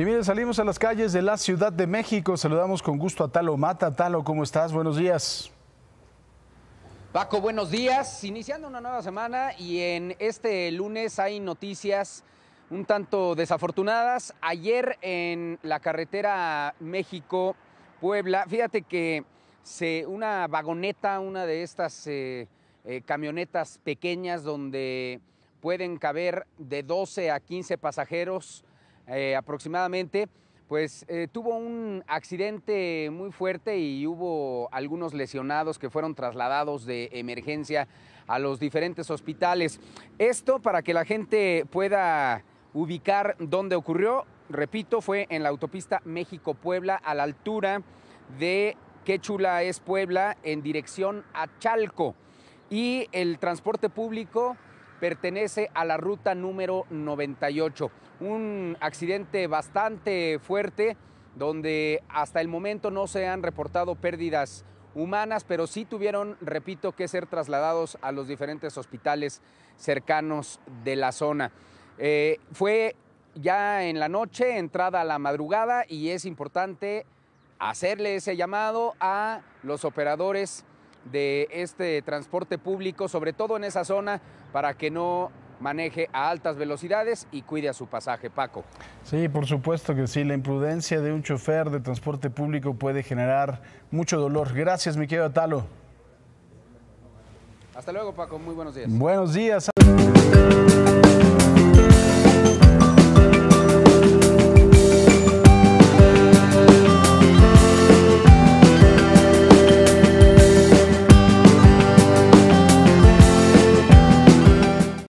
Y salimos a las calles de la Ciudad de México. Saludamos con gusto a Talo Mata. Talo, ¿cómo estás? Buenos días. Paco, buenos días. Iniciando una nueva semana y en este lunes hay noticias un tanto desafortunadas. Ayer en la carretera México-Puebla, fíjate que se, una vagoneta, una de estas eh, eh, camionetas pequeñas donde pueden caber de 12 a 15 pasajeros, eh, aproximadamente, pues eh, tuvo un accidente muy fuerte y hubo algunos lesionados que fueron trasladados de emergencia a los diferentes hospitales. Esto para que la gente pueda ubicar dónde ocurrió, repito, fue en la autopista México-Puebla a la altura de Quechula es Puebla en dirección a Chalco. Y el transporte público pertenece a la ruta número 98. Un accidente bastante fuerte donde hasta el momento no se han reportado pérdidas humanas, pero sí tuvieron, repito, que ser trasladados a los diferentes hospitales cercanos de la zona. Eh, fue ya en la noche, entrada a la madrugada, y es importante hacerle ese llamado a los operadores de este transporte público, sobre todo en esa zona, para que no maneje a altas velocidades y cuide a su pasaje, Paco. Sí, por supuesto que sí. La imprudencia de un chofer de transporte público puede generar mucho dolor. Gracias, mi querido Talo. Hasta luego, Paco. Muy buenos días. Buenos días.